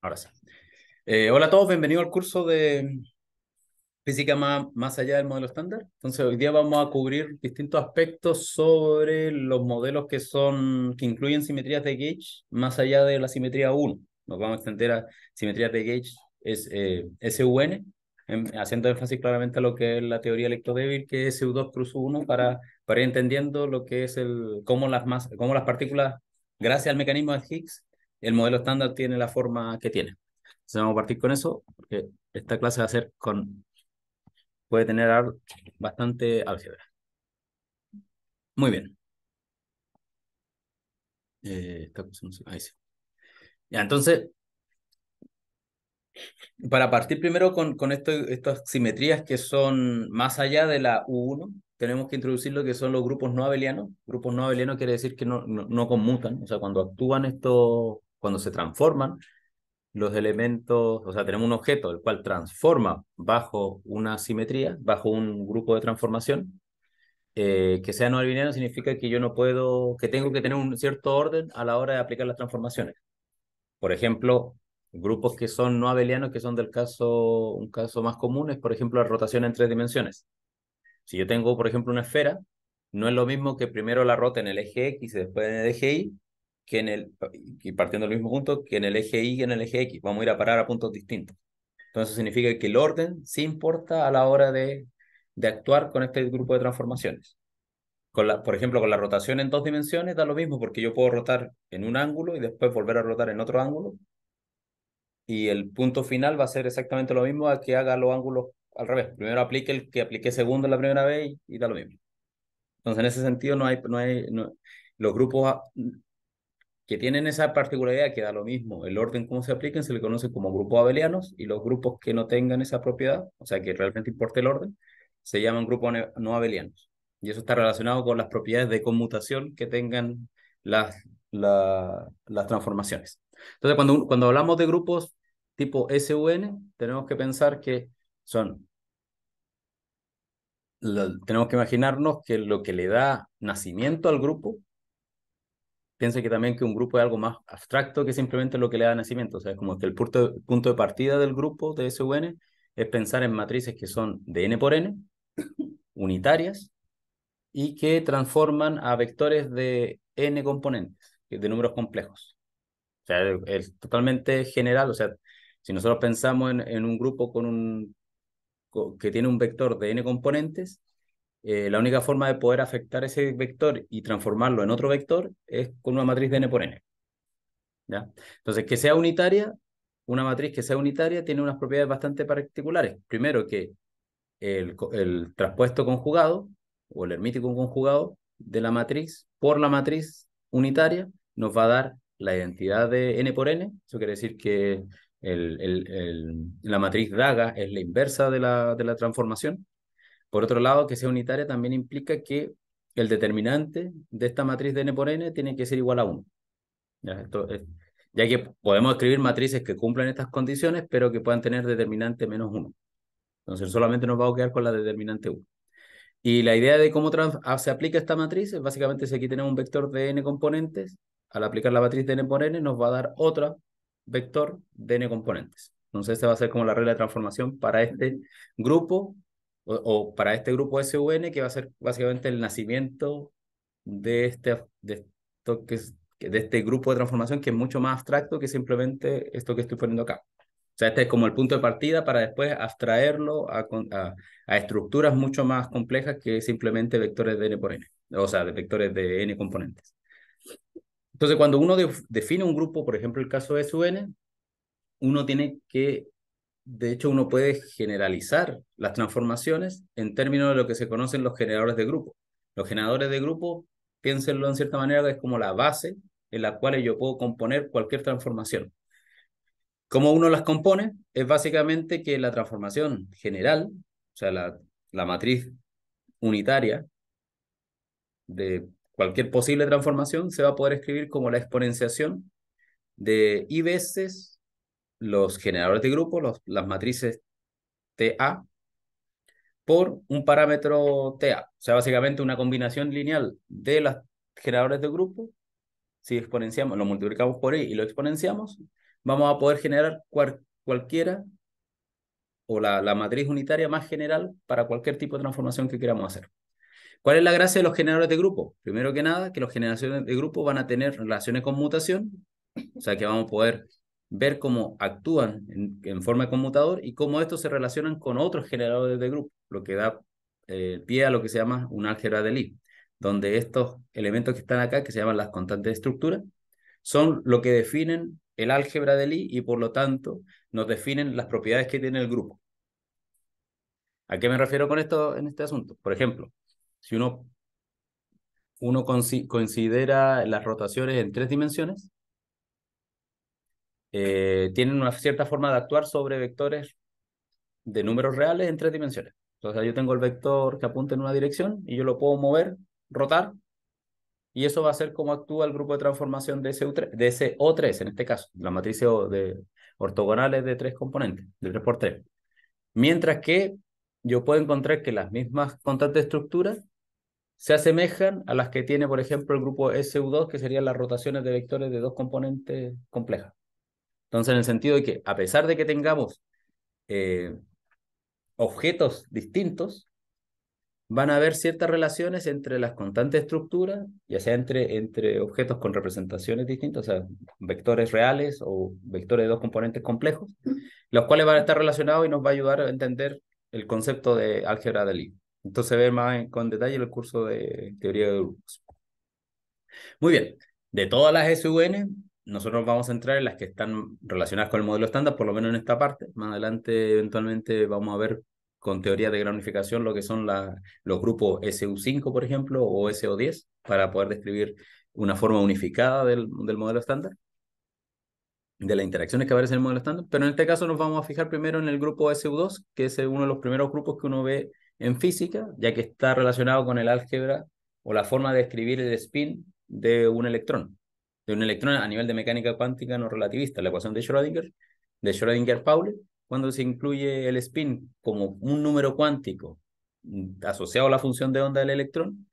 Ahora sí. Eh, hola a todos, bienvenidos al curso de física más, más allá del modelo estándar. Entonces, hoy día vamos a cubrir distintos aspectos sobre los modelos que son, que incluyen simetrías de gauge más allá de la simetría 1. Nos vamos a extender a simetrías de gauge es, eh, SUN, em, haciendo énfasis claramente a lo que es la teoría electrodébil, que es SU2 cruz 1, para, para ir entendiendo lo que es el, cómo las, cómo las partículas, gracias al mecanismo de Higgs, el modelo estándar tiene la forma que tiene. Entonces vamos a partir con eso, porque esta clase va a ser con, puede tener bastante álgebra. Muy bien. Eh, ya, entonces, para partir primero con, con esto, estas simetrías que son más allá de la U1, tenemos que introducir lo que son los grupos no abelianos. Grupos no abelianos quiere decir que no, no, no conmutan, o sea, cuando actúan estos cuando se transforman los elementos, o sea, tenemos un objeto el cual transforma bajo una simetría, bajo un grupo de transformación, eh, que sea no abeliano significa que yo no puedo, que tengo que tener un cierto orden a la hora de aplicar las transformaciones. Por ejemplo, grupos que son no abelianos, que son del caso, un caso más común, es por ejemplo la rotación en tres dimensiones. Si yo tengo, por ejemplo, una esfera, no es lo mismo que primero la rote en el eje X y después en el eje Y, que en el, y partiendo del mismo punto, que en el eje Y y en el eje X. Vamos a ir a parar a puntos distintos. Entonces significa que el orden sí importa a la hora de, de actuar con este grupo de transformaciones. Con la, por ejemplo, con la rotación en dos dimensiones da lo mismo porque yo puedo rotar en un ángulo y después volver a rotar en otro ángulo. Y el punto final va a ser exactamente lo mismo a que haga los ángulos al revés. Primero aplique el que apliqué segundo la primera vez y, da lo mismo. Entonces, en ese sentido, no hay, no hay, los grupos que tienen esa particularidad que da lo mismo, el orden como se apliquen se le conoce como grupo abelianos y los grupos que no tengan esa propiedad, o sea que realmente importe el orden, se llaman grupos no abelianos. Y eso está relacionado con las propiedades de conmutación que tengan las, las transformaciones. Entonces, cuando, cuando hablamos de grupos tipo SUN, tenemos que pensar que son, tenemos que imaginarnos que lo que le da nacimiento al grupo piensa que también que un grupo es algo más abstracto que simplemente lo que le da nacimiento. O sea, como que el punto, de partida del grupo de SUN es pensar en matrices que son de n por n, unitarias, y que transforman a vectores de n componentes, de números complejos. O sea, es totalmente general. O sea, si nosotros pensamos en, en un grupo con un, que tiene un vector de n componentes, eh, la única forma de poder afectar ese vector y transformarlo en otro vector es con una matriz de n por n. ¿ya? Entonces, que sea unitaria, una matriz que sea unitaria tiene unas propiedades bastante particulares. Primero, que el, el traspuesto conjugado o el hermítico conjugado de la matriz por la matriz unitaria nos va a dar la identidad de n por n. Eso quiere decir que el, la matriz daga es la inversa de la, de la transformación. Por otro lado, que sea unitaria también implica que el determinante de esta matriz de n por n tiene que ser igual a 1. Ya, que podemos escribir matrices que cumplan estas condiciones, pero que puedan tener determinante menos 1. Entonces solamente nos va a quedar con la determinante 1. Y la idea de cómo ah, se aplica esta matriz es básicamente si aquí tenemos un vector de n componentes, al aplicar la matriz de n por n nos va a dar otro vector de n componentes. Entonces esta va a ser como la regla de transformación para este grupo o, para este grupo SUN, que va a ser básicamente el nacimiento de este, de esto que de este grupo de transformación que es mucho más abstracto que simplemente esto que estoy poniendo acá. O sea, este es como el punto de partida para después abstraerlo a, a estructuras mucho más complejas que simplemente vectores de n por n, o sea, de vectores de n componentes. Entonces, cuando uno define un grupo, por ejemplo, el caso de SUN, uno tiene que de hecho, uno puede generalizar las transformaciones en términos de lo que se conocen los generadores de grupo. Los generadores de grupo, piénsenlo en cierta manera, es como la base en la cual yo puedo componer cualquier transformación. ¿Cómo uno las compone? Es básicamente que la transformación general, o sea, la, la matriz unitaria de cualquier posible transformación se va a poder escribir como la exponenciación de i veces los generadores de grupo, las matrices TA, por un parámetro TA. O sea, básicamente una combinación lineal de los generadores de grupo. Si exponenciamos, lo multiplicamos por i e y lo exponenciamos, vamos a poder generar cualquiera o la, la matriz unitaria más general para cualquier tipo de transformación que queramos hacer. ¿Cuál es la gracia de los generadores de grupo? Primero que nada, que los generadores de grupo van a tener relaciones con mutación, o sea que vamos a poder ver cómo actúan en, forma de conmutador y cómo estos se relacionan con otros generadores de grupo, lo que da eh, pie a lo que se llama un álgebra de Lie, donde estos elementos que están acá, que se llaman las constantes de estructura, son lo que definen el álgebra de Lie y por lo tanto nos definen las propiedades que tiene el grupo. ¿A qué me refiero con esto en este asunto? Por ejemplo, si uno considera las rotaciones en tres dimensiones, eh, tienen una cierta forma de actuar sobre vectores de números reales en tres dimensiones. Entonces yo tengo el vector que apunta en una dirección y yo lo puedo mover, rotar, y eso va a ser cómo actúa el grupo de transformación de, so 3 de ese 3 en este caso, la matriz de ortogonales de tres componentes, de 3 por Mientras que yo puedo encontrar que las mismas constantes estructuras se asemejan a las que tiene, por ejemplo, el grupo SU2, que serían las rotaciones de vectores de dos componentes complejas. Entonces, en el sentido de que a pesar de que tengamos eh, objetos distintos, van a haber ciertas relaciones entre las constantes estructuras, ya sea entre, entre objetos con representaciones distintas, o sea, vectores reales o vectores de dos componentes complejos, los cuales van a estar relacionados y nos va a ayudar a entender el concepto de álgebra de Lie. Entonces se ve más con detalle el curso de teoría de grupos. Muy bien, de todas las S.U.N., nosotros vamos a entrar en las que están relacionadas con el modelo estándar, por lo menos en esta parte. Más adelante, eventualmente, vamos a ver con teoría de unificación lo que son los grupos SU5, por ejemplo, o SO10, para poder describir una forma unificada del, del modelo estándar, de las interacciones que aparecen en el modelo estándar. Pero en este caso nos vamos a fijar primero en el grupo SU2, que es uno de los primeros grupos que uno ve en física, ya que está relacionado con el álgebra o la forma de escribir el spin de un electrón de un electrón a nivel de mecánica cuántica no relativista, la ecuación de Schrödinger, de Schrödinger-Pauli, cuando se incluye el spin como un número cuántico asociado a la función de onda del electrón,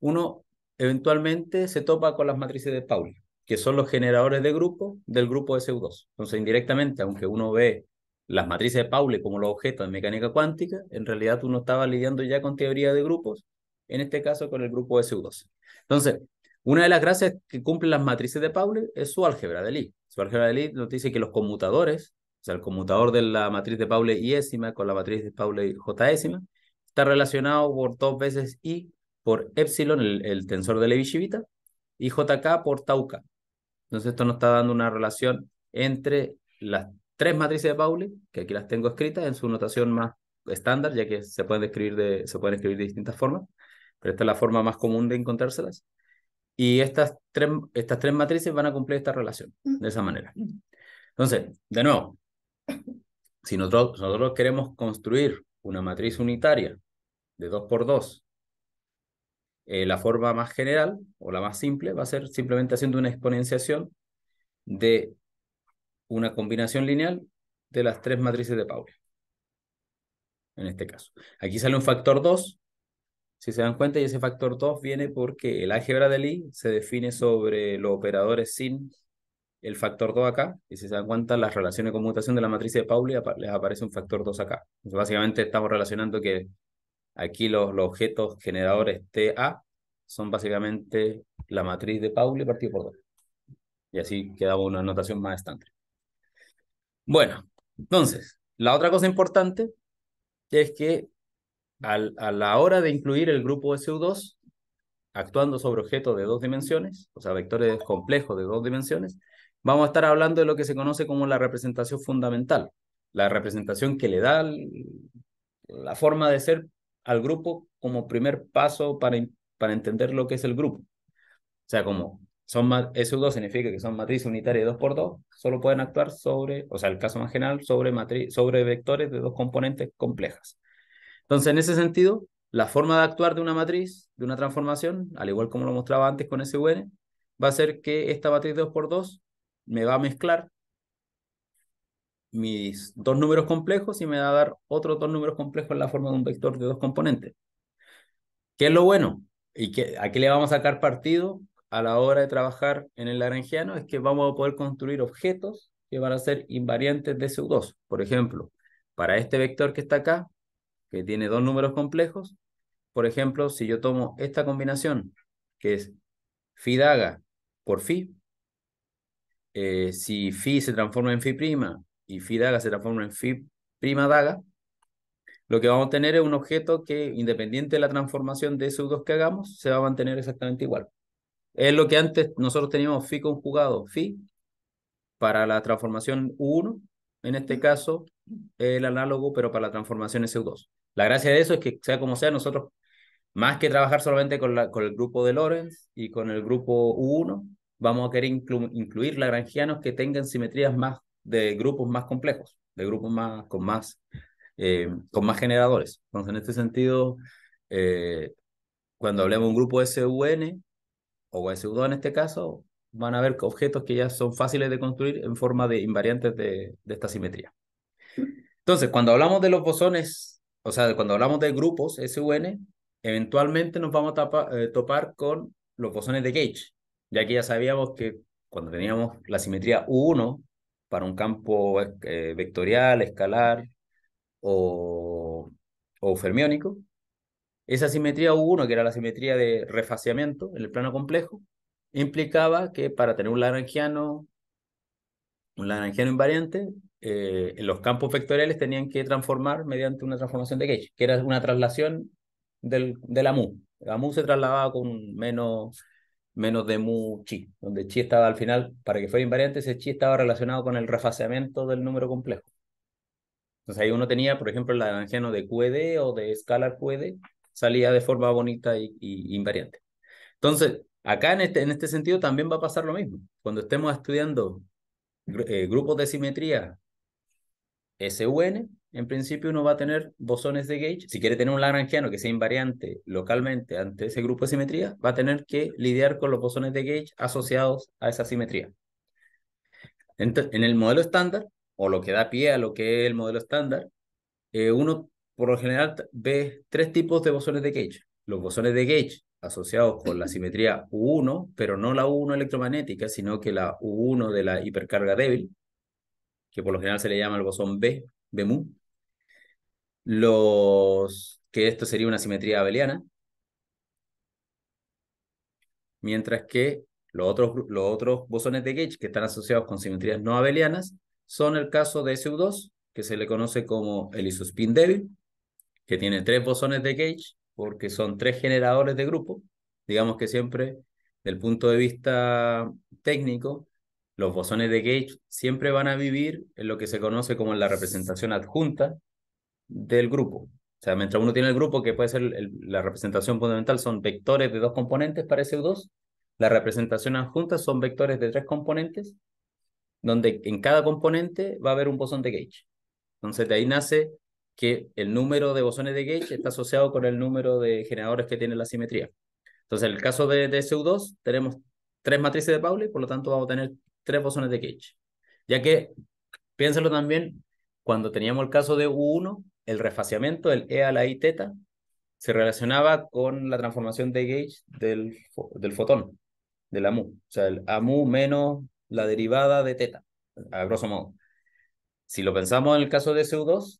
uno eventualmente se topa con las matrices de Pauli, que son los generadores de grupo del grupo SU2. Entonces, indirectamente, aunque uno ve las matrices de Pauli como los objetos de mecánica cuántica, en realidad uno estaba lidiando ya con teoría de grupos, en este caso con el grupo SU2. Entonces, una de las gracias que cumplen las matrices de Pauli es su álgebra de Lie. Su álgebra de Lie nos dice que los conmutadores, o sea, el conmutador de la matriz de Pauli iésima con la matriz de Pauli jésima, está relacionado por dos veces I por epsilon, el, tensor de Levi-Civita, y JK por tau k. Entonces esto nos está dando una relación entre las tres matrices de Pauli, que aquí las tengo escritas en su notación más estándar, ya que se pueden, describir de, se pueden escribir de distintas formas, pero esta es la forma más común de encontrárselas. Y estas tres, estas tres matrices van a cumplir esta relación mm. de esa manera. Mm. Entonces, de nuevo, si nosotros, queremos construir una matriz unitaria de 2 por 2 eh, la forma más general o la más simple va a ser simplemente haciendo una exponenciación de una combinación lineal de las tres matrices de Pauli. En este caso. Aquí sale un factor 2 si se dan cuenta, y ese factor 2 viene porque el álgebra de Lie se define sobre los operadores sin el factor 2 acá, y si se dan cuenta, las relaciones de conmutación de la matriz de Pauli les aparece un factor 2 acá. Entonces, básicamente estamos relacionando que aquí los, objetos generadores TA son básicamente la matriz de Pauli partido por 2. Y así quedaba una notación más estándar. Bueno, entonces, la otra cosa importante es que a la hora de incluir el grupo SU2, actuando sobre objetos de dos dimensiones, o sea, vectores complejos de dos dimensiones, vamos a estar hablando de lo que se conoce como la representación fundamental, la representación que le da la forma de ser al grupo como primer paso para, para entender lo que es el grupo. O sea, como son SU2 significa que son matrices unitarias de 2x2, solo pueden actuar sobre, o sea, el caso más general, sobre, sobre vectores de dos componentes complejas. Entonces, en ese sentido, la forma de actuar de una matriz, de una transformación, al igual como lo mostraba antes con SVN, va a ser que esta matriz 2x2 me va a mezclar mis dos números complejos y me va a dar otros dos números complejos en la forma de un vector de dos componentes. ¿Qué es lo bueno? ¿Y que a qué le vamos a sacar partido a la hora de trabajar en el lagrangiano? Es que vamos a poder construir objetos que van a ser invariantes de SU2. Por ejemplo, para este vector que está acá, que tiene dos números complejos, por ejemplo, si yo tomo esta combinación, que es phi daga por phi, eh, si phi se transforma en phi prima y phi daga se transforma en phi prima daga, lo que vamos a tener es un objeto que, independiente de la transformación de esos dos que hagamos, se va a mantener exactamente igual. Es lo que antes nosotros teníamos phi conjugado, phi, para la transformación U1, en este caso el análogo, pero para la transformación su 2 la gracia de eso es que, sea como sea, nosotros, más que trabajar solamente con, la, con el grupo de Lorenz y con el grupo U1, vamos a querer incluir lagrangianos que tengan simetrías más de grupos más complejos, de grupos más, con, más, eh, con más generadores. Entonces, en este sentido, eh, cuando hablemos de un grupo SUN o SU2 en este caso, van a haber objetos que ya son fáciles de construir en forma de invariantes de esta simetría. Entonces, cuando hablamos de los bosones o sea, cuando hablamos de grupos SU(n), eventualmente nos vamos a eh, topar con los bosones de Gauge, ya que ya sabíamos que cuando teníamos la simetría U1 para un campo eh, vectorial, escalar o, fermiónico, esa simetría U1, que era la simetría de refaciamiento en el plano complejo, implicaba que para tener un lagrangiano, un lagrangiano invariante, eh, los campos vectoriales tenían que transformar mediante una transformación de Gauge, que era una traslación del, de la mu. La mu se trasladaba con menos, menos de mu chi, donde chi estaba al final, para que fuera invariante, ese chi estaba relacionado con el refaseamiento del número complejo. Entonces ahí uno tenía, por ejemplo, el anciano de QED o de escalar QED, salía de forma bonita y, invariante. Entonces, acá en este, en este sentido también va a pasar lo mismo. Cuando estemos estudiando eh, grupos de simetría SUN, en principio uno va a tener bosones de gauge. Si quiere tener un lagrangiano que sea invariante localmente ante ese grupo de simetría, va a tener que lidiar con los bosones de gauge asociados a esa simetría. en el modelo estándar, o lo que da pie a lo que es el modelo estándar, eh, uno por lo general ve tres tipos de bosones de gauge. Los bosones de gauge asociados con la simetría U1, pero no la U1 electromagnética, sino que la U1 de la hipercarga débil, que por lo general se le llama el bosón B, Bemu, los, que esto sería una simetría abeliana, mientras que los otros, los otros bosones de Gauge que están asociados con simetrías no abelianas son el caso de SU2, que se le conoce como el isospin débil, que tiene tres bosones de Gauge, porque son tres generadores de grupo. Digamos que siempre, del punto de vista técnico, los bosones de Gauge siempre van a vivir en lo que se conoce como la representación adjunta del grupo. O sea, mientras uno tiene el grupo, que puede ser la representación fundamental, son vectores de dos componentes para su 2 La representación adjunta son vectores de tres componentes, donde en cada componente va a haber un bosón de Gauge. Entonces, de ahí nace que el número de bosones de Gauge está asociado con el número de generadores que tiene la simetría. Entonces, en el caso de, de SU2, tenemos tres matrices de Pauli, por lo tanto vamos a tener tres bosones de gauge. Ya que, piénselo también, cuando teníamos el caso de U1, el refaciamiento del E a la I teta se relacionaba con la transformación de gauge... del, del fotón, del AMU. O sea, el AMU menos la derivada de teta, a grosso modo. Si lo pensamos en el caso de SU2,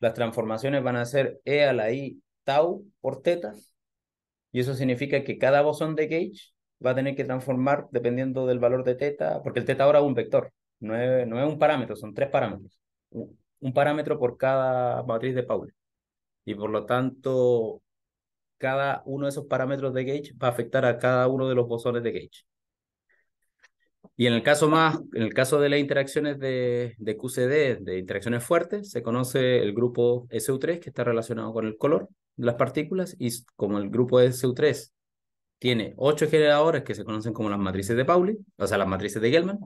las transformaciones van a ser E a la I tau por teta, y eso significa que cada bosón de gauge va a tener que transformar dependiendo del valor de teta, porque el teta ahora es un vector, no es, no es un parámetro, son tres parámetros. Un, parámetro por cada matriz de Pauli. Y por lo tanto, cada uno de esos parámetros de gauge va a afectar a cada uno de los bosones de gauge. Y en el caso más, en el caso de las interacciones de, de QCD, de interacciones fuertes, se conoce el grupo SU3 que está relacionado con el color de las partículas y como el grupo SU3 tiene ocho generadores que se conocen como las matrices de Pauli, o sea, las matrices de Gelman,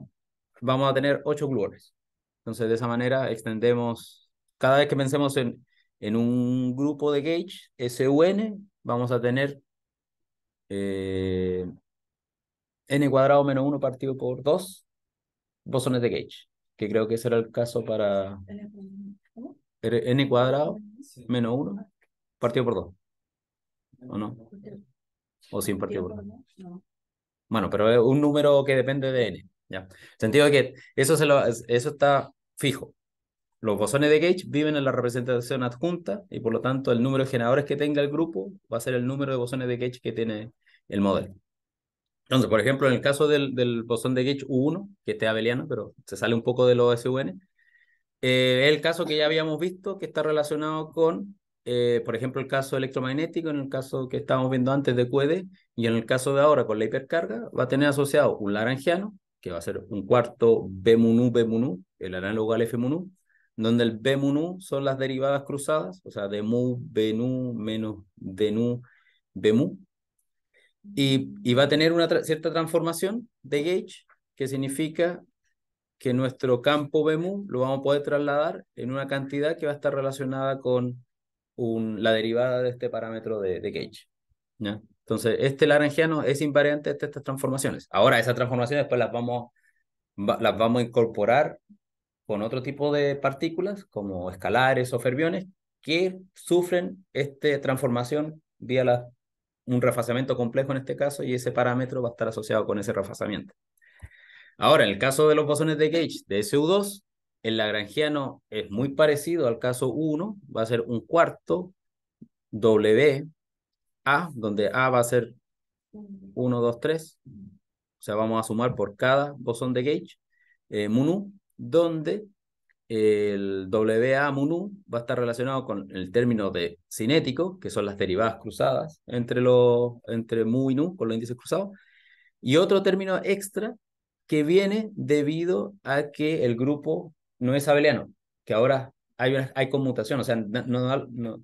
vamos a tener ocho gluones. Entonces, de esa manera extendemos, cada vez que pensemos en, en un grupo de gauge, SUN, vamos a tener eh, n cuadrado menos 1 partido por 2 bosones de gauge, que creo que ese era el caso para n cuadrado menos 1 partido por 2. ¿O no? o sin particular. Bueno, pero es un número que depende de n. ¿ya? Sentido de que eso, se lo, eso está fijo. Los bosones de Gauge viven en la representación adjunta y por lo tanto el número de generadores que tenga el grupo va a ser el número de bosones de Gauge que tiene el modelo. Entonces, por ejemplo, en el caso del, del bosón de Gauge U1, que está abeliano, pero se sale un poco de los SUN, eh, el caso que ya habíamos visto que está relacionado con eh, por ejemplo, el caso electromagnético, en el caso que estábamos viendo antes de QED, y en el caso de ahora con la hipercarga, va a tener asociado un laranjiano, que va a ser un cuarto BMUNU, BMUNU, el análogo al FMUNU, donde el BMUNU son las derivadas cruzadas, o sea, de mu, BNU, menos nu BMU, y, y va a tener una cierta transformación de gauge, que significa que nuestro campo BMU lo vamos a poder trasladar en una cantidad que va a estar relacionada con la derivada de este parámetro de, Gauge. Entonces, este laranjiano es invariante de estas transformaciones. Ahora, esas transformaciones después las vamos, vamos a incorporar con otro tipo de partículas, como escalares o fermiones que sufren esta transformación vía la, un refasamiento complejo en este caso, y ese parámetro va a estar asociado con ese refasamiento. Ahora, en el caso de los bosones de Gauge de SU2, el lagrangiano es muy parecido al caso 1, va a ser un cuarto W A, donde A va a ser 1, 2, 3. O sea, vamos a sumar por cada bosón de gauge. Eh, Munu, donde el WA Munu va a estar relacionado con el término de cinético, que son las derivadas cruzadas entre, los, entre Mu y Nu, con los índices cruzados. Y otro término extra que viene debido a que el grupo no es abeliano, que ahora hay, hay conmutación, o sea, no,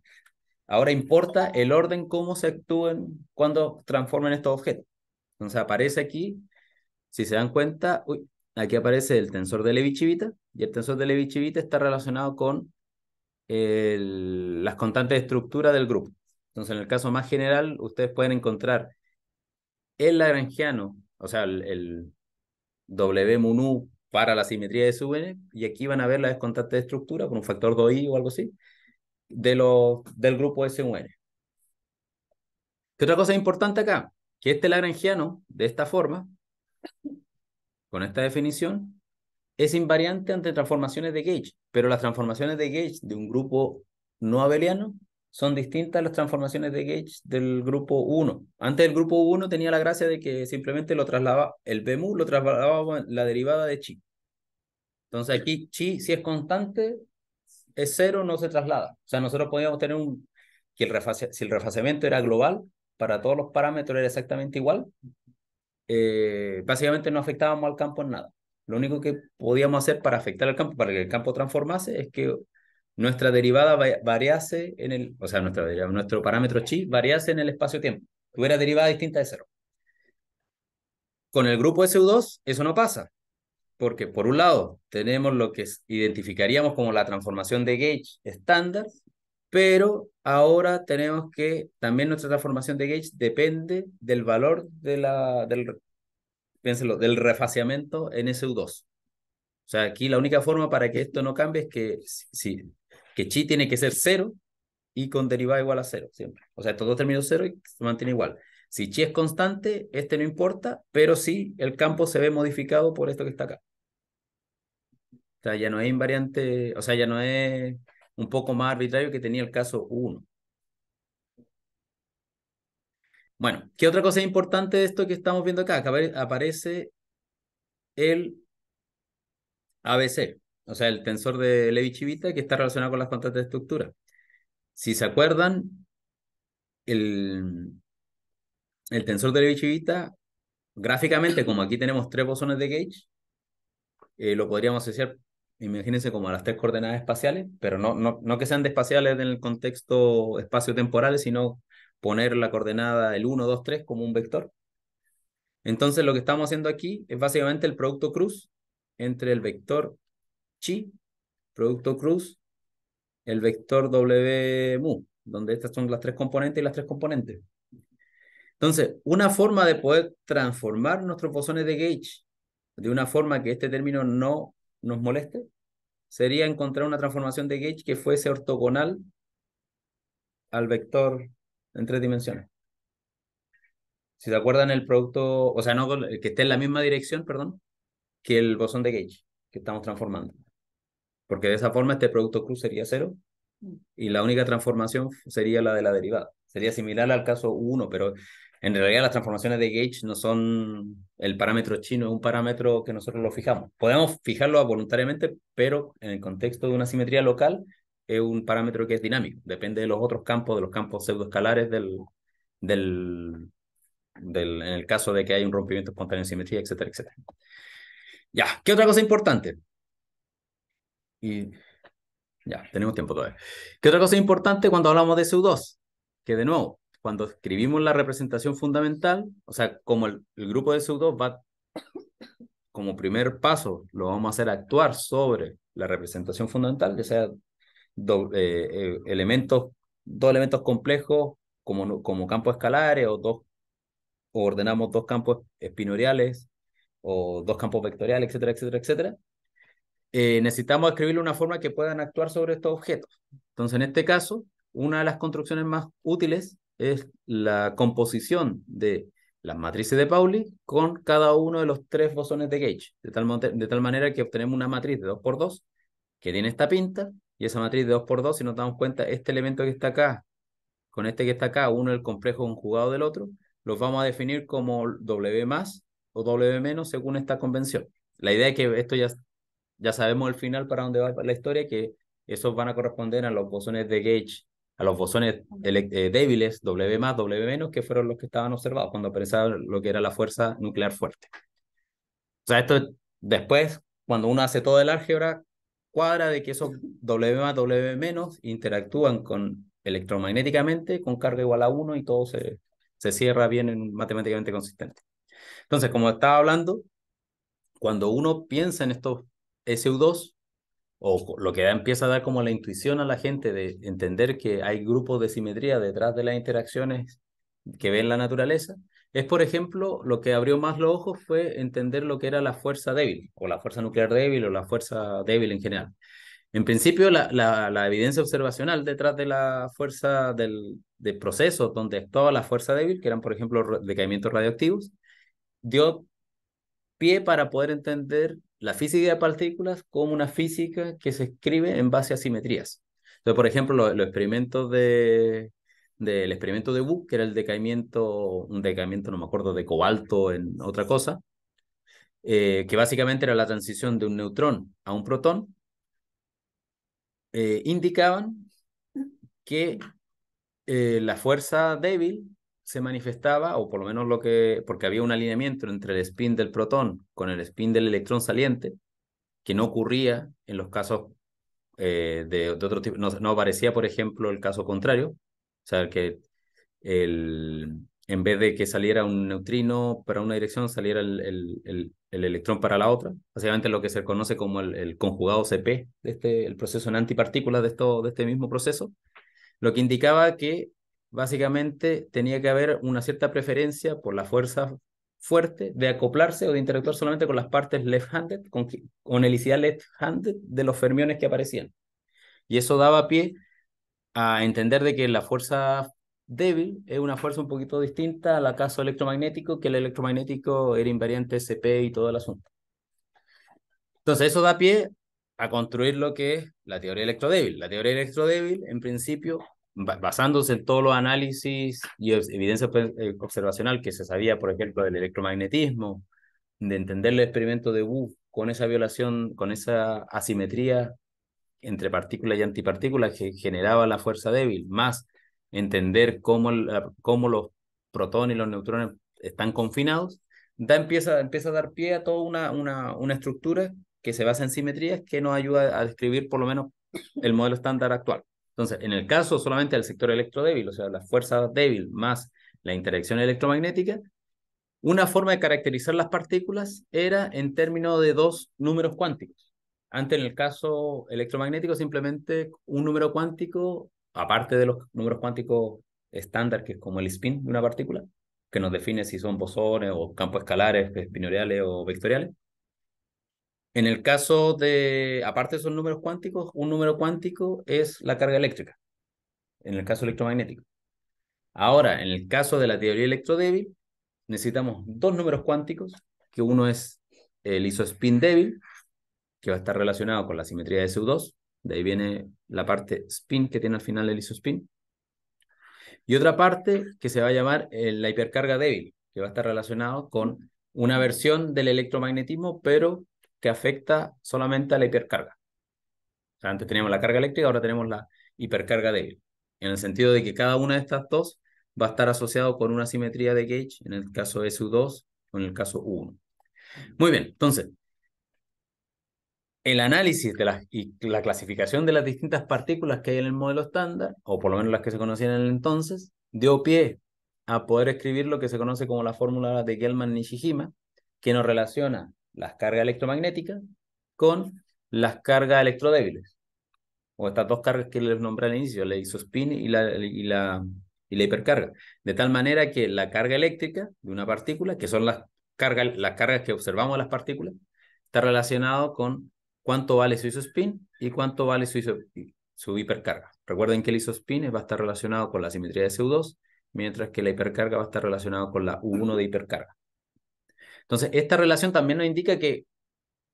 ahora importa el orden, cómo se actúen cuando transformen estos objetos. Entonces aparece aquí, si se dan cuenta, uy, aquí aparece el tensor de Levi-Civita, y el tensor de Levi-Civita está relacionado con las constantes de estructura del grupo. Entonces, en el caso más general, ustedes pueden encontrar el lagrangiano, o sea, el, W para la simetría de su y aquí van a ver la descontante de estructura por un factor 2i o algo así de los, del grupo n ¿Qué otra cosa importante acá? Que este lagrangiano, de esta forma, con esta definición, es invariante ante transformaciones de gauge, pero las transformaciones de gauge de un grupo no abeliano son distintas las transformaciones de gauge del grupo 1. Antes el grupo 1 tenía la gracia de que simplemente lo trasladaba, el BMU lo trasladaba la derivada de chi. Entonces aquí chi, si es constante, es cero, no se traslada. O sea, nosotros podíamos tener un, que el si el refacimiento era global, para todos los parámetros era exactamente igual, eh, básicamente no afectábamos al campo en nada. Lo único que podíamos hacer para afectar al campo, para que el campo transformase, es que nuestra derivada variase en el, o sea, nuestra nuestro parámetro chi variase en el espacio-tiempo, tuviera derivada distinta de cero. Con el grupo SU2 eso no pasa, porque por un lado tenemos lo que identificaríamos como la transformación de gauge estándar, pero ahora tenemos que también nuestra transformación de gauge depende del valor de la, del, piénselo, del refaciamiento en SU2. O sea, aquí la única forma para que esto no cambie es que si, que chi tiene que ser cero y con derivada igual a cero siempre. O sea, estos dos términos cero y se mantiene igual. Si chi es constante, este no importa, pero sí el campo se ve modificado por esto que está acá. O sea, ya no es invariante, o sea, ya no es un poco más arbitrario que tenía el caso 1. Bueno, ¿qué otra cosa importante de esto que estamos viendo acá? Acá aparece el ABC o sea, el tensor de Levi-Civita que está relacionado con las constantes de estructura. Si se acuerdan, el, el tensor de Levi-Civita, gráficamente, como aquí tenemos tres bosones de gauge, eh, lo podríamos asociar, imagínense, como las tres coordenadas espaciales, pero no, no, que sean espaciales en el contexto espacio-temporal, sino poner la coordenada el 1, 2, 3 como un vector. Entonces lo que estamos haciendo aquí es básicamente el producto cruz entre el vector chi, producto cruz, el vector W mu, donde estas son las tres componentes y las tres componentes. Entonces, una forma de poder transformar nuestros bosones de gauge de una forma que este término no nos moleste, sería encontrar una transformación de gauge que fuese ortogonal al vector en tres dimensiones. Si se acuerdan el producto, o sea, no, que esté en la misma dirección, perdón, que el bosón de gauge que estamos transformando porque de esa forma este producto cruz sería cero mm. y la única transformación sería la de la derivada. Sería similar al caso 1, pero en realidad las transformaciones de gauge no son el parámetro chino, es un parámetro que nosotros lo fijamos. Podemos fijarlo voluntariamente, pero en el contexto de una simetría local es un parámetro que es dinámico, depende de los otros campos, de los campos pseudoescalares del, del, del, en el caso de que hay un rompimiento espontáneo de simetría, etcétera, etcétera. Ya, ¿qué otra cosa importante? Y ya, tenemos tiempo todavía. ¿Qué otra cosa importante cuando hablamos de SU2? Que de nuevo, cuando escribimos la representación fundamental, o sea, como el, grupo de SU2 va, como primer paso, lo vamos a hacer actuar sobre la representación fundamental, que sea eh, eh, elementos, dos elementos complejos como, como campos escalares o dos ordenamos dos campos espinoriales o dos campos vectoriales, etcétera, etcétera, etcétera. Eh, necesitamos escribirle una forma que puedan actuar sobre estos objetos. Entonces, en este caso, una de las construcciones más útiles es la composición de las matrices de Pauli con cada uno de los tres bosones de Gauge, de tal, manera que obtenemos una matriz de 2x2 que tiene esta pinta, y esa matriz de 2x2, si nos damos cuenta, este elemento que está acá, con este que está acá, uno el complejo conjugado del otro, los vamos a definir como W más o W menos según esta convención. La idea es que esto ya ya sabemos el final para dónde va la historia, que esos van a corresponder a los bosones de Gauge, a los bosones eh, débiles, W más, W menos, que fueron los que estaban observados cuando pensaba lo que era la fuerza nuclear fuerte. O sea, esto después, cuando uno hace todo el álgebra, cuadra de que esos W más, W menos interactúan con electromagnéticamente con carga igual a 1 y todo se, se cierra bien matemáticamente consistente. Entonces, como estaba hablando, cuando uno piensa en estos SU2 o lo que empieza a dar como la intuición a la gente de entender que hay grupos de simetría detrás de las interacciones que ven la naturaleza, es por ejemplo lo que abrió más los ojos fue entender lo que era la fuerza débil, o la fuerza nuclear débil, o la fuerza débil en general. En principio, la, evidencia observacional detrás de la fuerza del, proceso donde actuaba la fuerza débil, que eran por ejemplo decaimientos radioactivos, dio pie para poder entender la física de partículas como una física que se escribe en base a simetrías. Entonces, por ejemplo, los, experimentos de, del experimento de Wu, que era el decaimiento, un decaimiento, no me acuerdo, de cobalto en otra cosa, eh, que básicamente era la transición de un neutrón a un protón, eh, indicaban que eh, la fuerza débil se manifestaba, o por lo menos lo que, porque había un alineamiento entre el spin del protón con el spin del electrón saliente, que no ocurría en los casos eh, de, otro tipo, no, aparecía, por ejemplo, el caso contrario, o sea, que el, en vez de que saliera un neutrino para una dirección, saliera el, el, electrón para la otra, básicamente lo que se conoce como el, conjugado CP, de este, el proceso en antipartículas de, esto, de este mismo proceso, lo que indicaba que básicamente tenía que haber una cierta preferencia por la fuerza fuerte de acoplarse o de interactuar solamente con las partes left-handed, con, elicidad left-handed de los fermiones que aparecían. Y eso daba pie a entender de que la fuerza débil es una fuerza un poquito distinta al acaso electromagnético, que el electromagnético era invariante CP y todo el asunto. Entonces eso da pie a construir lo que es la teoría electrodébil. La teoría electrodébil, en principio, basándose en todos los análisis y evidencia pues, eh, observacional que se sabía, por ejemplo, del electromagnetismo, de entender el experimento de Wu con esa violación, con esa asimetría entre partículas y antipartículas que generaba la fuerza débil, más entender cómo, los protones y los neutrones están confinados, da, empieza, empieza a dar pie a toda una, una, una estructura que se basa en simetrías que nos ayuda a describir por lo menos el modelo estándar actual. Entonces, en el caso solamente del sector electrodébil, o sea, la fuerza débil más la interacción electromagnética, una forma de caracterizar las partículas era en términos de dos números cuánticos. Antes, en el caso electromagnético, simplemente un número cuántico, aparte de los números cuánticos estándar, que es como el spin de una partícula, que nos define si son bosones o campos escalares, espinoriales o vectoriales. En el caso de, aparte de esos números cuánticos, un número cuántico es la carga eléctrica, en el caso electromagnético. Ahora, en el caso de la teoría electrodébil, necesitamos dos números cuánticos, que uno es el isospin débil, que va a estar relacionado con la simetría de SU2, de ahí viene la parte spin que tiene al final el isospin, y otra parte que se va a llamar eh, la hipercarga débil, que va a estar relacionado con una versión del electromagnetismo, pero que afecta solamente a la hipercarga. antes teníamos la carga eléctrica, ahora tenemos la hipercarga de él. en el sentido de que cada una de estas dos va a estar asociado con una simetría de gauge, en el caso de SU2 o en el caso U1. Muy bien, entonces, el análisis de la, y la clasificación de las distintas partículas que hay en el modelo estándar, o por lo menos las que se conocían en el entonces, dio pie a poder escribir lo que se conoce como la fórmula de Gelman-Nishijima, que nos relaciona las cargas electromagnéticas con las cargas electrodébiles. O estas dos cargas que les nombré al inicio, la isospin y la, y la, y la hipercarga. De tal manera que la carga eléctrica de una partícula, que son las cargas, que observamos en las partículas, está relacionado con cuánto vale su isospin y cuánto vale su, su hipercarga. Recuerden que el isospin va a estar relacionado con la simetría de CO2, mientras que la hipercarga va a estar relacionado con la U1 de hipercarga. Entonces, esta relación también nos indica que,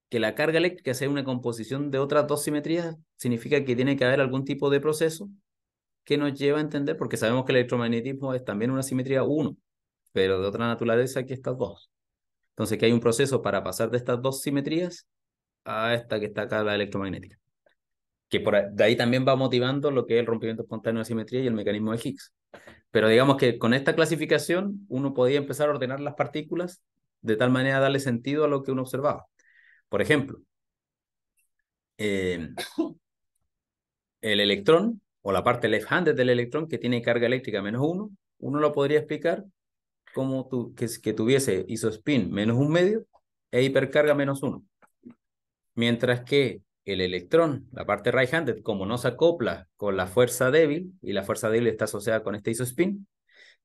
que la carga eléctrica sea una composición de otras dos simetrías, significa que tiene que haber algún tipo de proceso que nos lleva a entender, porque sabemos que el electromagnetismo es también una simetría 1, pero de otra naturaleza que estas dos. Entonces, que hay un proceso para pasar de estas dos simetrías a esta que está acá, la electromagnética. Que por de ahí también va motivando lo que es el rompimiento espontáneo de simetría y el mecanismo de Higgs. Pero digamos que con esta clasificación uno podía empezar a ordenar las partículas de tal manera darle sentido a lo que uno observaba. Por ejemplo, em, el electrón o la parte left-handed del electrón que tiene carga eléctrica menos uno, uno lo podría explicar como que, que tuviese isospin menos un medio e hipercarga menos uno. Mientras que el electrón, la parte right-handed, como no se acopla con la fuerza débil, y la fuerza débil está asociada con este isospin,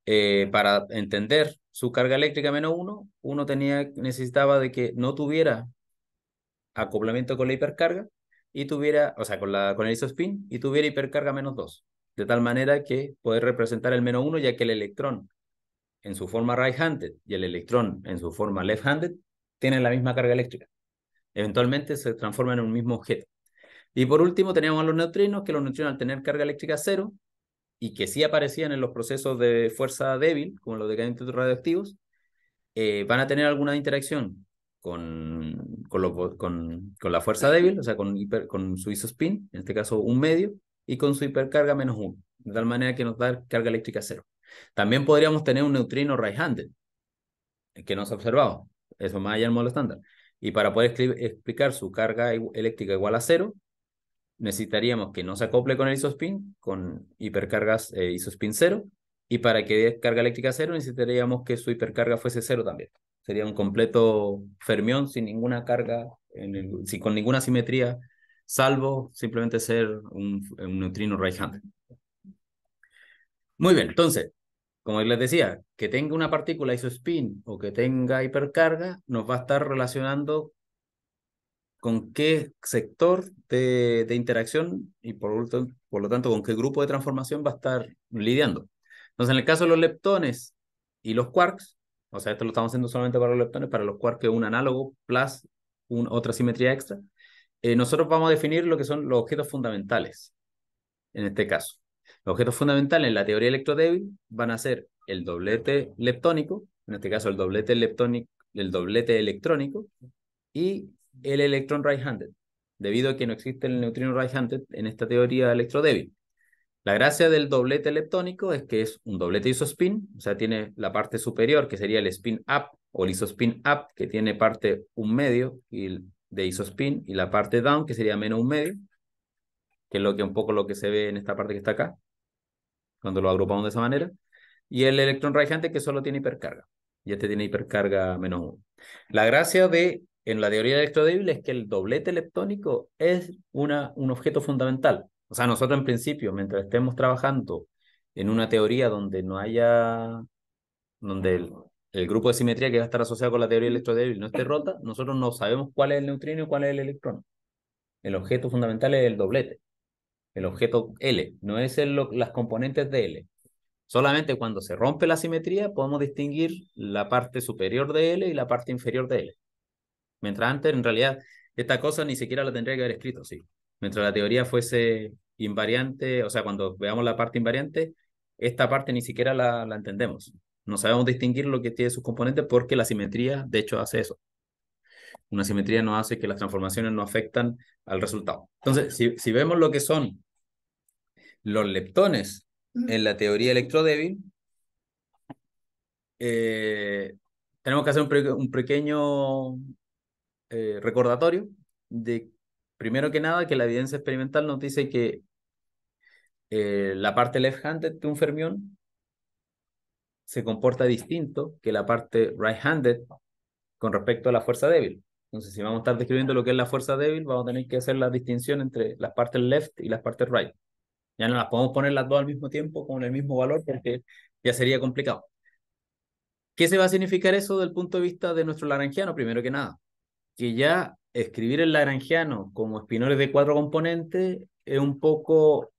eh, para entender su carga eléctrica menos uno, uno tenía, necesitaba de que no tuviera acoplamiento con la hipercarga y tuviera, o sea, con, la, con el isospin y tuviera hipercarga menos 2, de tal manera que poder representar el menos uno ya que el electrón en su forma right-handed y el electrón en su forma left-handed tienen la misma carga eléctrica. Eventualmente se transforman en un mismo objeto. Y por último tenemos a los neutrinos, que los neutrinos al tener carga eléctrica cero, y que sí aparecían en los procesos de fuerza débil, como los decadentes radioactivos, eh, van a tener alguna interacción con, con, la fuerza débil, o sea, con, con su isospin, en este caso un medio, y con su hipercarga menos uno, de tal manera que nos da carga eléctrica cero. También podríamos tener un neutrino right-handed, eh, que no se ha observado, eso más allá del modelo estándar. Y para poder explicar su carga eléctrica igual a cero, necesitaríamos que no se acople con el isospin, con hipercargas eh, isospin cero, y para que dé carga eléctrica cero necesitaríamos que su hipercarga fuese cero también. Sería un completo fermión sin ninguna carga, en con ninguna simetría, salvo simplemente ser un, un neutrino right-handed. Muy bien, entonces, como les decía, que tenga una partícula isospin o que tenga hipercarga, nos va a estar relacionando con qué sector de, interacción y por, por lo tanto con qué grupo de transformación va a estar lidiando. Entonces, en el caso de los leptones y los quarks, o sea, esto lo estamos haciendo solamente para los leptones, para los quarks es un análogo plus otra simetría extra, eh, nosotros vamos a definir lo que son los objetos fundamentales en este caso. Los objetos fundamentales en la teoría electrodébil van a ser el doblete leptónico, en este caso el doblete el doblete electrónico y el electrón right-handed, debido a que no existe el neutrino right-handed en esta teoría electrodébil. La gracia del doblete electrónico es que es un doblete isospin, o sea, tiene la parte superior que sería el spin up o el isospin up, que tiene parte un medio y de isospin y la parte down, que sería menos un medio, que es lo que un poco lo que se ve en esta parte que está acá, cuando lo agrupamos de esa manera. Y el electrón right-handed, que solo tiene hipercarga, ya este tiene hipercarga menos uno. La gracia de en la teoría electrodébil es que el doblete electrónico es una, un objeto fundamental. O sea, nosotros en principio, mientras estemos trabajando en una teoría donde no haya, donde el, grupo de simetría que va a estar asociado con la teoría electrodébil no esté rota, nosotros no sabemos cuál es el neutrino y cuál es el electrón. El objeto fundamental es el doblete, el objeto L, no es las componentes de L. Solamente cuando se rompe la simetría podemos distinguir la parte superior de L y la parte inferior de L. Mientras antes, en realidad, esta cosa ni siquiera la tendría que haber escrito, sí. Mientras la teoría fuese invariante, o sea, cuando veamos la parte invariante, esta parte ni siquiera la, entendemos. No sabemos distinguir lo que tiene sus componentes porque la simetría, de hecho, hace eso. Una simetría no hace que las transformaciones no afectan al resultado. Entonces, si, vemos lo que son los leptones en la teoría electrodébil, eh, tenemos que hacer un, pequeño eh, recordatorio de, primero que nada, que la evidencia experimental nos dice que eh, la parte left-handed de un fermión se comporta distinto que la parte right-handed con respecto a la fuerza débil. Entonces, si vamos a estar describiendo lo que es la fuerza débil, vamos a tener que hacer la distinción entre las partes left y las partes right. Ya no las podemos poner las dos al mismo tiempo con el mismo valor porque ya sería complicado. ¿Qué se va a significar eso del punto de vista de nuestro laranjiano? Primero que nada, que ya escribir el lagrangiano como espinores de cuatro componentes es un poco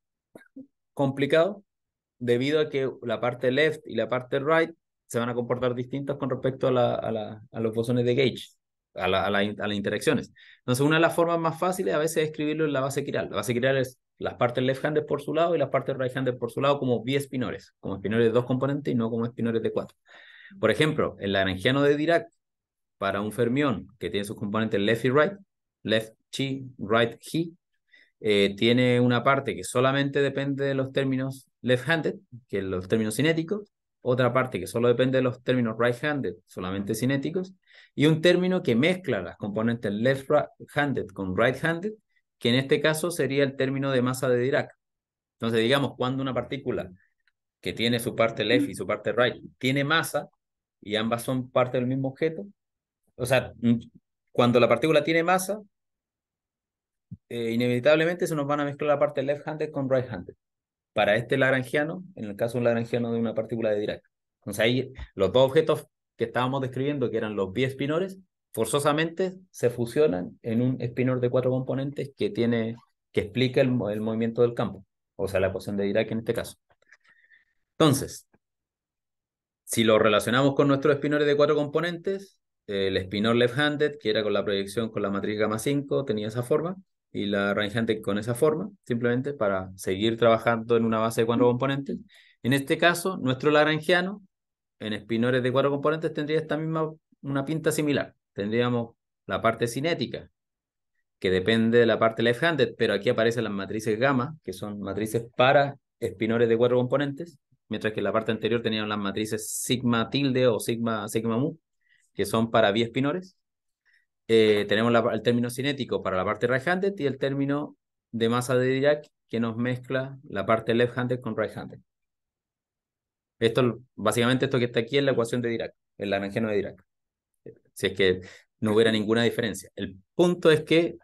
complicado debido a que la parte left y la parte right se van a comportar distintas con respecto a, los bosones de gauge, a, las interacciones. Entonces, una de las formas más fáciles a veces es escribirlo en la base quiral. La base quiral es las partes left-handed por su lado y las partes right-handed por su lado como biespinores, como espinores de dos componentes y no como espinores de cuatro. Por ejemplo, el lagrangiano de Dirac para un fermión que tiene sus componentes left y right, left chi, right he, eh, tiene una parte que solamente depende de los términos left-handed, que son los términos cinéticos, otra parte que solo depende de los términos right-handed, solamente cinéticos, y un término que mezcla las componentes left-handed con right-handed, que en este caso sería el término de masa de Dirac. Entonces, digamos, cuando una partícula que tiene su parte left y su parte right tiene masa, y ambas son parte del mismo objeto, o sea, mm, cuando la partícula tiene masa, eh, inevitablemente se nos van a mezclar la parte left-handed con right-handed. Para este lagrangiano, en el caso de un lagrangiano de una partícula de Dirac. Entonces ahí los dos objetos que estábamos describiendo, que eran los biespinores, forzosamente se fusionan en un spinor de cuatro componentes que tiene que explica el, movimiento del campo, o sea, la ecuación de Dirac en este caso. Entonces, si lo relacionamos con nuestros spinores de cuatro componentes, el spinor left-handed, que era con la proyección con la matriz gamma 5, tenía esa forma, y la right con esa forma, simplemente para seguir trabajando en una base de cuatro componentes. En este caso, nuestro laranjiano, en spinores de cuatro componentes, tendría esta misma, una pinta similar. Tendríamos la parte cinética, que depende de la parte left-handed, pero aquí aparecen las matrices gamma, que son matrices para espinores de cuatro componentes, mientras que la parte anterior tenían las matrices sigma tilde o sigma, sigma mu, que son para biespinores. Eh, tenemos el término cinético para la parte right-handed y el término de masa de Dirac que nos mezcla la parte left-handed con right-handed. Esto, básicamente esto que está aquí es la ecuación de Dirac, el laranjeno de Dirac. Si es que no hubiera ninguna diferencia. El punto es que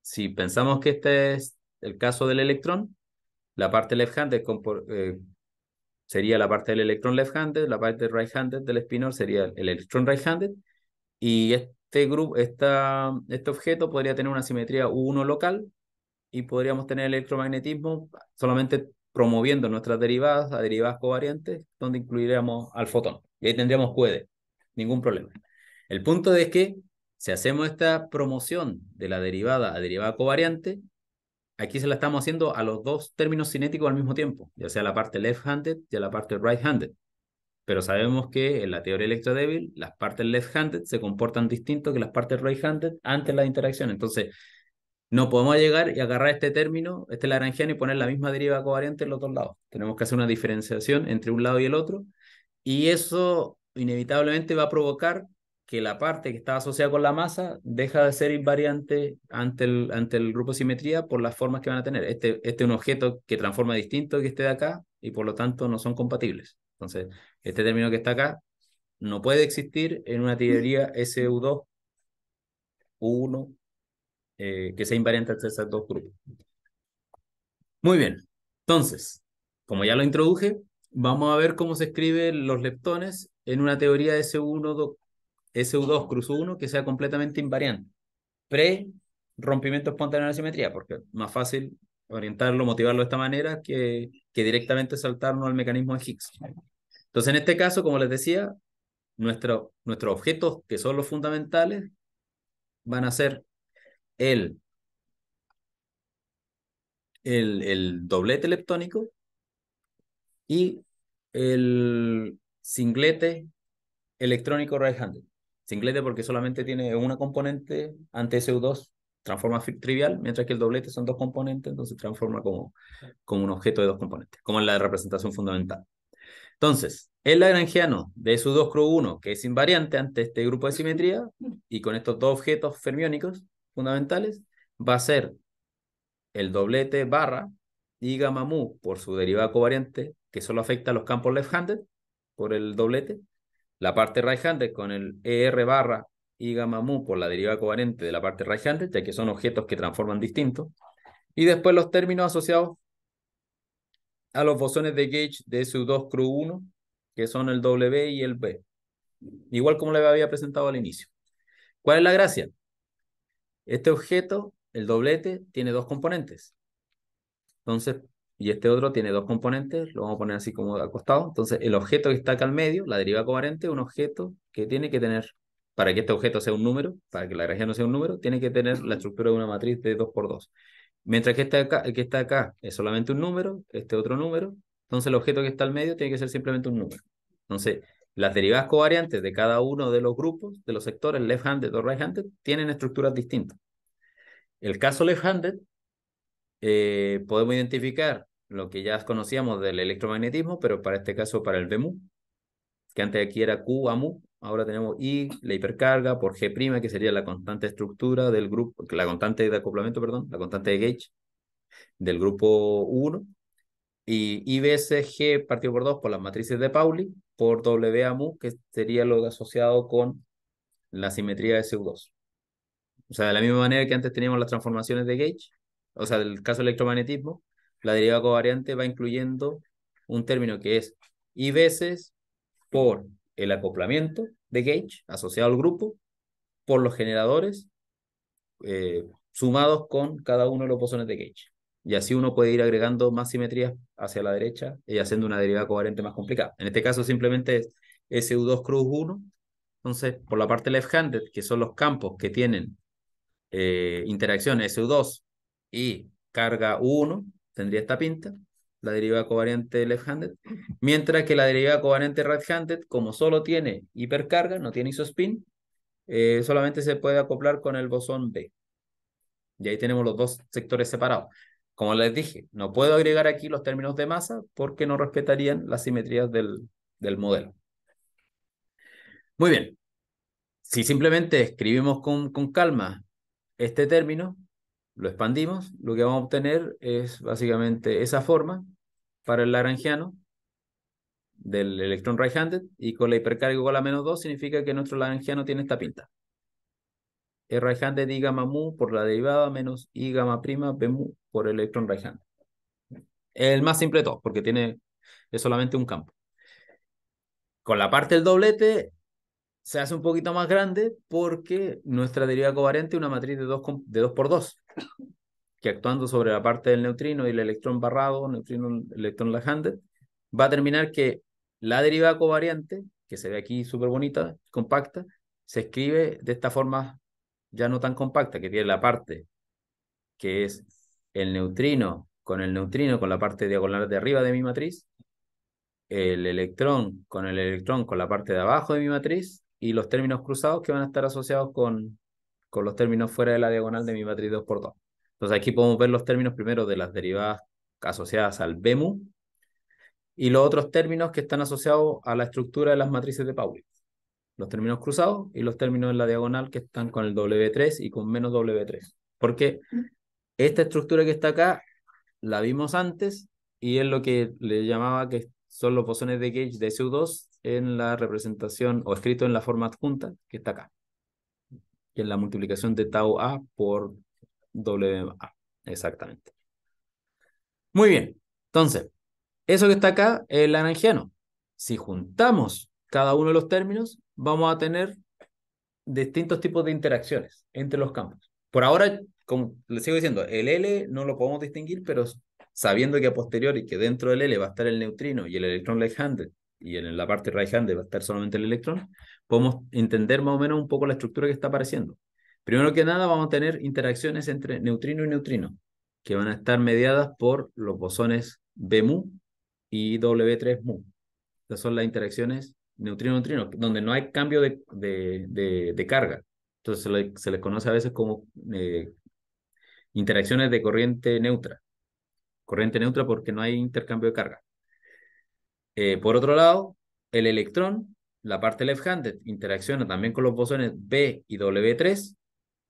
si pensamos que este es el caso del electrón, la parte left-handed eh, sería la parte del electrón left-handed, la parte right-handed del spinor sería el electrón right-handed, y este, grupo, esta, este objeto podría tener una simetría U1 local, y podríamos tener electromagnetismo solamente promoviendo nuestras derivadas a derivadas covariantes, donde incluiríamos al fotón. Y ahí tendríamos QED, ningún problema. El punto es que si hacemos esta promoción de la derivada a derivada covariante, aquí se la estamos haciendo a los dos términos cinéticos al mismo tiempo, ya sea la parte left-handed y la parte right-handed. Pero sabemos que en la teoría electrodébil, las partes left-handed se comportan distinto que las partes right-handed antes de la interacción. Entonces, no podemos llegar y agarrar este término, este laranjiano, y poner la misma deriva covariante en los dos lados. Tenemos que hacer una diferenciación entre un lado y el otro, y eso inevitablemente va a provocar que la parte que está asociada con la masa deja de ser invariante ante el, ante el grupo de simetría por las formas que van a tener. Este, este es un objeto que transforma distinto que este de acá y por lo tanto no son compatibles. Entonces, este término que está acá no puede existir en una teoría SU2, 1 eh, que sea invariante entre esos dos grupos. Muy bien, entonces, como ya lo introduje, vamos a ver cómo se escriben los leptones en una teoría SU1, SU2 cruz 1 que sea completamente invariante. Pre rompimiento espontáneo de la simetría, porque es más fácil orientarlo, motivarlo de esta manera que, que directamente saltarnos al mecanismo de Higgs. Entonces, en este caso, como les decía, nuestros objetos que son los fundamentales van a ser el, el, doblete leptónico y el singlete electrónico right-handed. Singlete porque solamente tiene una componente ante SU2, transforma trivial, mientras que el doblete son dos componentes, entonces transforma como, como un objeto de dos componentes, como en la representación fundamental. Entonces, el lagrangiano de SU2 cru 1, que es invariante ante este grupo de simetría, y con estos dos objetos fermiónicos fundamentales, va a ser el doblete barra y gamma mu por su derivada covariante, que solo afecta a los campos left-handed, por el doblete, la parte right-handed con el ER barra y gamma mu por la derivada coherente de la parte right-handed, ya que son objetos que transforman distintos. Y después los términos asociados a los bosones de gauge de SU2 CRU 1, que son el W y el B. Igual como les había presentado al inicio. ¿Cuál es la gracia? Este objeto, el doblete, tiene dos componentes. Entonces, y este otro tiene dos componentes, lo vamos a poner así como acostado. Entonces, el objeto que está acá al medio, la deriva covariante, es un objeto que tiene que tener, para que este objeto sea un número, para que la región no sea un número, tiene que tener la estructura de una matriz de 2 por 2 Mientras que este acá, que está acá es solamente un número, este otro número, entonces el objeto que está al medio tiene que ser simplemente un número. Entonces, las derivadas covariantes de cada uno de los grupos, de los sectores left-handed o right-handed, tienen estructuras distintas. El caso left-handed, eh, podemos identificar lo que ya conocíamos del electromagnetismo, pero para este caso para el bmu que antes aquí era Q mu, ahora tenemos I, la hipercarga, por G', que sería la constante estructura del grupo, la constante de acoplamiento, perdón, la constante de gauge del grupo 1, y I partido por 2 por las matrices de Pauli, por W a mu, que sería lo asociado con la simetría de SU2. O sea, de la misma manera que antes teníamos las transformaciones de gauge, o sea, del caso del electromagnetismo, la deriva covariante va incluyendo un término que es I veces por el acoplamiento de gauge asociado al grupo, por los generadores eh, sumados con cada uno de los bosones de gauge. Y así uno puede ir agregando más simetrías hacia la derecha y haciendo una derivada covariante más complicada. En este caso simplemente es SU2 cruz 1. Entonces, por la parte left-handed, que son los campos que tienen interacciones eh, interacción SU2 y carga 1, tendría esta pinta, la derivada covariante left-handed, mientras que la derivada covariante right-handed, como solo tiene hipercarga, no tiene isospin, eh, solamente se puede acoplar con el bosón B. Y ahí tenemos los dos sectores separados. Como les dije, no puedo agregar aquí los términos de masa porque no respetarían las simetrías del, modelo. Muy bien. Si simplemente escribimos con calma este término, lo expandimos, lo que vamos a obtener es básicamente esa forma para el lagrangiano del electrón right-handed y con la hipercarga igual a menos 2 significa que nuestro lagrangiano tiene esta pinta. El right-handed y gamma mu por la derivada menos y gamma prima b mu por el electrón right-handed. El más simple de porque tiene es solamente un campo. Con la parte del doblete se hace un poquito más grande porque nuestra deriva covariante es una matriz de 2 de por 2, que actuando sobre la parte del neutrino y el electrón barrado, neutrino, electrón lajanded va a terminar que la derivada covariante, que se ve aquí súper bonita, compacta, se escribe de esta forma ya no tan compacta, que tiene la parte que es el neutrino con el neutrino con la parte diagonal de arriba de mi matriz, el electrón con el electrón con la parte de abajo de mi matriz, y los términos cruzados que van a estar asociados con, con los términos fuera de la diagonal de mi matriz 2 x 2. Entonces aquí podemos ver los términos primero de las derivadas asociadas al BEMU y los otros términos que están asociados a la estructura de las matrices de Pauli. Los términos cruzados y los términos en la diagonal que están con el W3 y con menos W3. Porque esta estructura que está acá la vimos antes y es lo que le llamaba que son los bosones de gauge de SU2 en la representación o escrito en la forma adjunta que está acá, que la multiplicación de tau A por A Exactamente. Muy bien, entonces, eso que está acá es el lagrangiano. Si juntamos cada uno de los términos, vamos a tener distintos tipos de interacciones entre los campos. Por ahora, como les sigo diciendo, el L no lo podemos distinguir, pero sabiendo que a posteriori, que dentro del L va a estar el neutrino y el electrón left y en la parte right hand va a estar solamente el electrón, podemos entender más o menos un poco la estructura que está apareciendo. Primero que nada, vamos a tener interacciones entre neutrino y neutrino, que van a estar mediadas por los bosones Bmu y W3Mu. Estas son las interacciones neutrino-neutrino, donde no hay cambio de, carga. Entonces se, les conoce a veces como eh, interacciones de corriente neutra. Corriente neutra porque no hay intercambio de carga. Eh, por otro lado, el electrón, la parte left-handed, interacciona también con los bosones B y W3,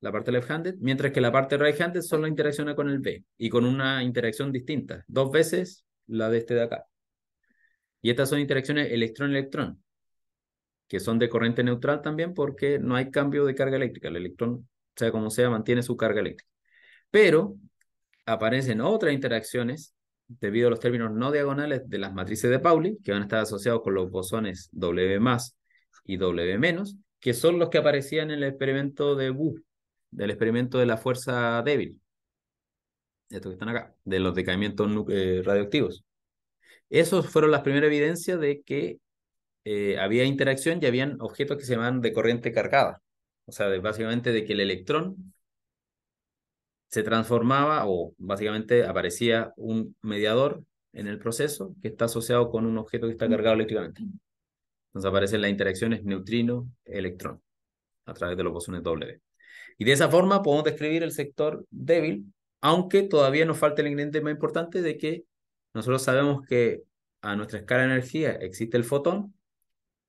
la parte left-handed, mientras que la parte right-handed solo interacciona con el B y con una interacción distinta, dos veces la de este de acá. Y estas son interacciones electrón-electrón, que son de corriente neutral también porque no hay cambio de carga eléctrica. El electrón, sea como sea, mantiene su carga eléctrica. Pero aparecen otras interacciones debido a los términos no diagonales de las matrices de Pauli, que van a estar asociados con los bosones W más y W menos, que son los que aparecían en el experimento de Wu, del experimento de la fuerza débil, estos que están acá, de los decaimientos eh, radioactivos. Esos fueron las primeras evidencias de que eh, había interacción y habían objetos que se llamaban de corriente cargada, o sea, básicamente de que el electrón se transformaba o básicamente aparecía un mediador en el proceso que está asociado con un objeto que está cargado eléctricamente. Entonces aparecen las interacciones neutrino-electrón a través de los bosones W. Y de esa forma podemos describir el sector débil, aunque todavía nos falta el ingrediente más importante de que nosotros sabemos que a nuestra escala de energía existe el fotón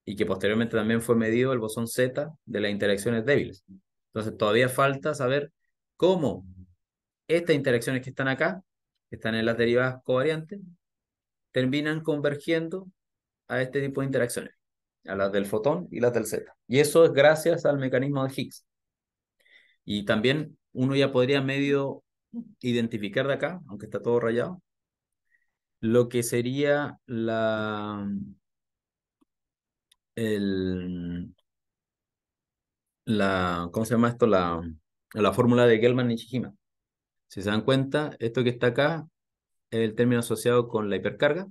y que posteriormente también fue medido el bosón Z de las interacciones débiles. Entonces todavía falta saber cómo estas interacciones que están acá, que están en las derivadas covariantes, terminan convergiendo a este tipo de interacciones, a las del fotón y las del Z. Y eso es gracias al mecanismo de Higgs. Y también uno ya podría medio identificar de acá, aunque está todo rayado, lo que sería la, la ¿cómo se llama esto? La, la fórmula de gelman Shihima. Si se dan cuenta, esto que está acá es el término asociado con la hipercarga.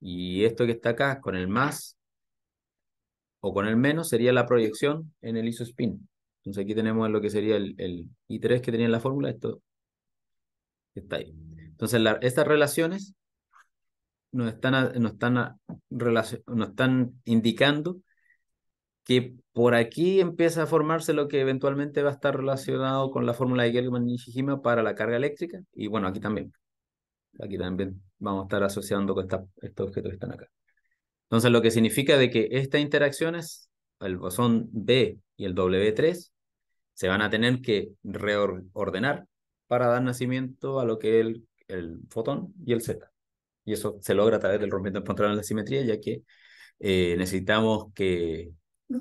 Y esto que está acá con el más o con el menos sería la proyección en el isospin. Entonces aquí tenemos lo que sería el, el I3 que tenía en la fórmula, esto está ahí. Entonces estas relaciones están, nos están indicando que por aquí empieza a formarse lo que eventualmente va a estar relacionado con la fórmula de Gell-Mann y Nishijima para la carga eléctrica, y bueno, aquí también. Aquí también vamos a estar asociando con estos objetos que están acá. Entonces, lo que significa de que estas interacciones, el bosón B y el W3, se van a tener que reordenar para dar nacimiento a lo que es el, fotón y el Z. Y eso se logra a través del rompimiento del de la simetría, ya que eh, necesitamos que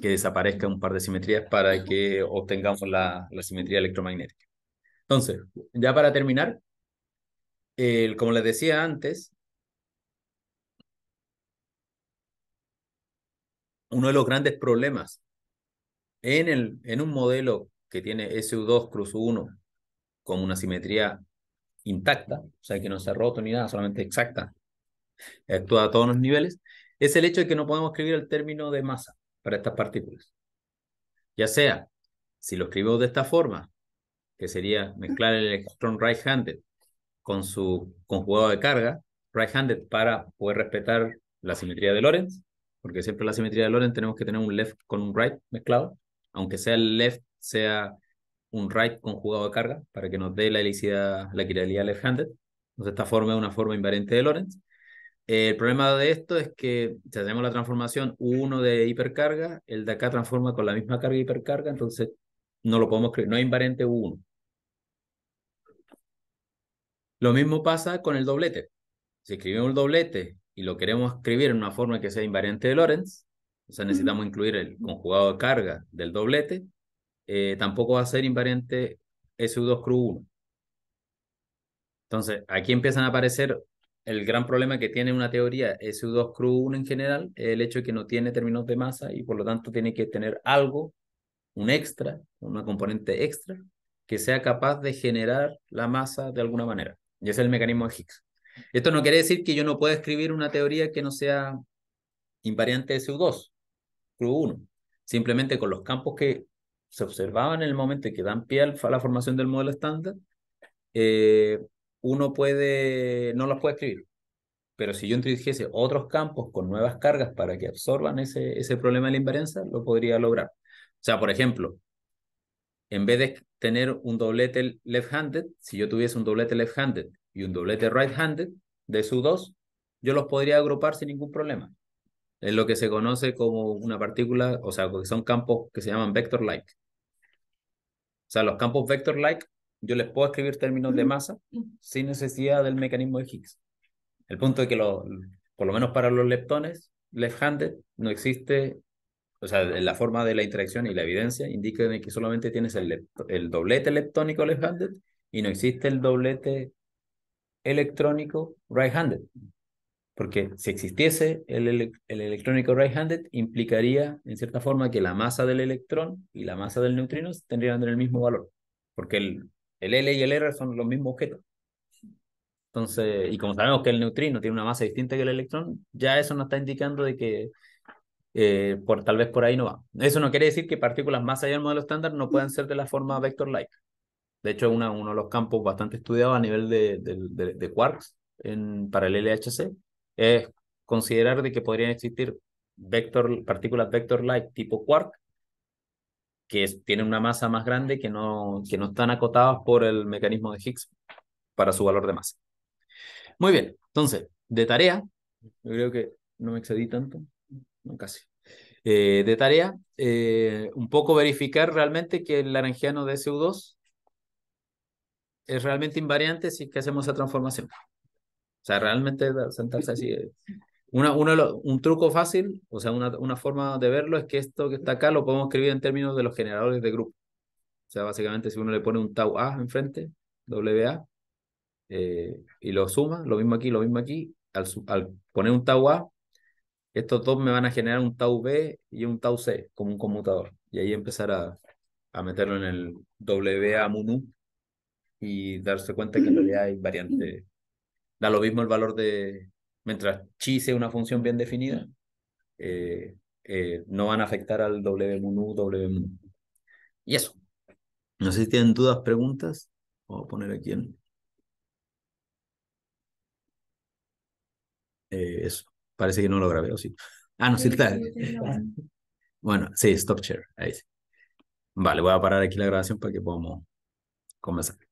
que desaparezca un par de simetrías para que obtengamos la, simetría electromagnética. Entonces, ya para terminar, como les decía antes, uno de los grandes problemas en, el, en un modelo que tiene SU2 cruz 1 con una simetría intacta, o sea que no se ha roto ni nada, solamente exacta, actúa a todos los niveles, es el hecho de que no podemos escribir el término de masa para estas partículas. Ya sea, si lo escribimos de esta forma, que sería mezclar el electrón right-handed con su conjugado de carga, right-handed para poder respetar la simetría de Lorentz, porque siempre la simetría de Lorentz tenemos que tener un left con un right mezclado, aunque sea el left sea un right conjugado de carga para que nos dé la elicidad la quiralidad left-handed. Entonces esta forma es una forma invariante de Lorentz. Eh, el problema de esto es que tenemos la transformación 1 de hipercarga, el de acá transforma con la misma carga hipercarga, entonces no lo podemos escribir, no hay invariante 1. Lo mismo pasa con el doblete. Si escribimos el doblete y lo queremos escribir en una forma que sea invariante de Lorentz, o sea, necesitamos incluir el conjugado de carga del doblete, eh, tampoco va a ser invariante SU2 CRU1. Entonces, aquí empiezan a aparecer el gran problema que tiene una teoría SU2 cru 1 en general es el hecho de que no tiene términos de masa y por lo tanto tiene que tener algo, un extra, una componente extra, que sea capaz de generar la masa de alguna manera. Y ese es el mecanismo de Higgs. Esto no quiere decir que yo no pueda escribir una teoría que no sea invariante SU2, cru 1. Simplemente con los campos que se observaban en el momento y que dan pie a la formación del modelo estándar, eh, uno puede, no los puede escribir. Pero si yo introdujese otros campos con nuevas cargas para que absorban ese, ese problema de la invarianza, lo podría lograr. O sea, por ejemplo, en vez de tener un doblete left-handed, si yo tuviese un doblete left-handed y un doblete right-handed de sus dos, yo los podría agrupar sin ningún problema. Es lo que se conoce como una partícula, o sea, que son campos que se llaman vector-like. O sea, los campos vector-like yo les puedo escribir términos de masa sin necesidad del mecanismo de Higgs. El punto es que, lo, por lo menos para los leptones, left-handed, no existe, o sea, la forma de la interacción y la evidencia indican que solamente tienes el, doblete leptónico left-handed y no existe el doblete electrónico right-handed. Porque si existiese el, el electrónico right-handed, implicaría, en cierta forma, que la masa del electrón y la masa del neutrino tendrían el mismo valor. Porque el el L y el R son los mismos objetos. Entonces, y como sabemos que el neutrino tiene una masa distinta que el electrón, ya eso nos está indicando de que eh, por, tal vez por ahí no va. Eso no quiere decir que partículas más allá del modelo estándar no puedan ser de la forma vector-like. De hecho, una, uno de los campos bastante estudiados a nivel de, quarks en, para el LHC es considerar de que podrían existir vector, partículas vector-like tipo quark que tienen una masa más grande que no, que no están acotadas por el mecanismo de Higgs para su valor de masa. Muy bien, entonces, de tarea, yo creo que no me excedí tanto, no casi. Eh, de tarea, eh, un poco verificar realmente que el laranjiano de SU2 es realmente invariante si que hacemos esa transformación. O sea, realmente sentarse así eh, un truco fácil, o sea, una, forma de verlo es que esto que está acá lo podemos escribir en términos de los generadores de grupo. O sea, básicamente si uno le pone un tau A enfrente, WA, eh, y lo suma, lo mismo aquí, lo mismo aquí, al, al, poner un tau A, estos dos me van a generar un tau B y un tau C como un conmutador. Y ahí empezar a, meterlo en el WA munu y darse cuenta que en realidad hay variante Da lo mismo el valor de, mientras chi sea una función bien definida, eh, eh, no van a afectar al W WMU. W Y eso. No sé si tienen dudas, preguntas. Voy a poner aquí en. Eh, eso. Parece que no lo grabé, sí? Ah, no, sí está. Bueno, sí, stop share. Ahí sí. Vale, voy a parar aquí la grabación para que podamos comenzar.